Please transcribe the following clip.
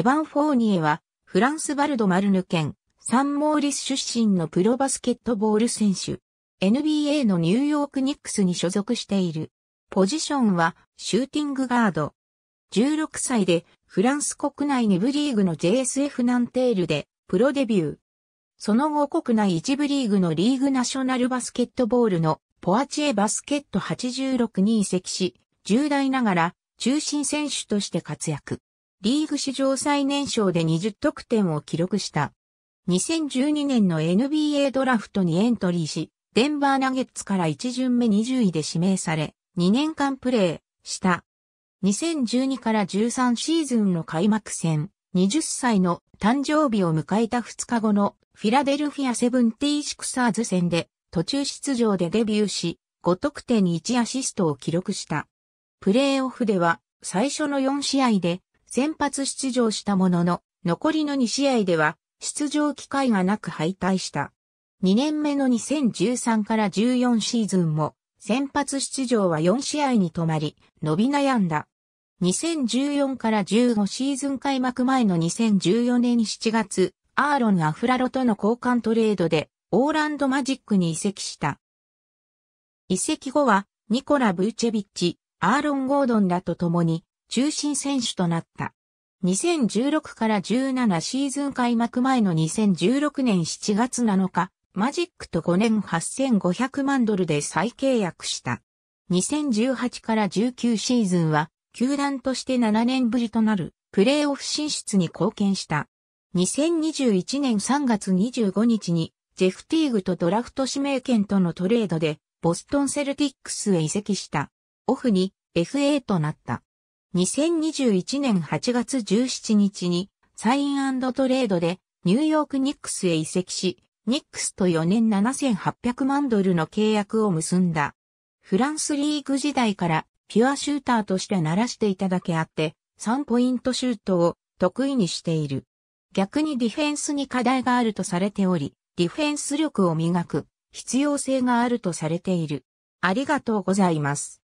エヴァン・フォーニエは、フランス・バルド・マルヌ県、サンモーリス出身のプロバスケットボール選手。NBA のニューヨークニックスに所属している。ポジションは、シューティングガード。16歳で、フランス国内2部リーグの JSF ナンテールで、プロデビュー。その後国内1部リーグのリーグナショナルバスケットボールのポアチエバスケット86に移籍し、10代ながら中心選手として活躍。リーグ史上最年少で20得点を記録した。2012年の NBA ドラフトにエントリーし、デンバーナゲッツから1巡目20位で指名され、2年間プレーした。2012から13シーズンの開幕戦、20歳の誕生日を迎えた2日後のフィラデルフィアセブンティーシクサーズ戦で途中出場でデビューし、5得点1アシストを記録した。プレーオフでは最初の4試合で先発出場したものの、残りの2試合では出場機会がなく敗退した。2年目の2013から14シーズンも先発出場は4試合に止まり、伸び悩んだ。2014から15シーズン開幕前の2014年7月、アーロン・アフラロとの交換トレードで、オーランドマジックに移籍した。移籍後は、ニコラ・ブーチェビッチ、アーロン・ゴードンらと共に、中心選手となった。2016から17シーズン開幕前の2016年7月7日、マジックと5年8500万ドルで再契約した。2018から19シーズンは、球団として7年ぶりとなるプレーオフ進出に貢献した。2021年3月25日に、ジェフティーグとドラフト指名権とのトレードで、ボストンセルティックスへ移籍した。オフに FA となった。2021年8月17日にサイントレードでニューヨークニックスへ移籍し、ニックスと4年7800万ドルの契約を結んだ。フランスリーグ時代からピュアシューターとして鳴らしていただけあって、3ポイントシュートを得意にしている。逆にディフェンスに課題があるとされており、ディフェンス力を磨く必要性があるとされている。ありがとうございます。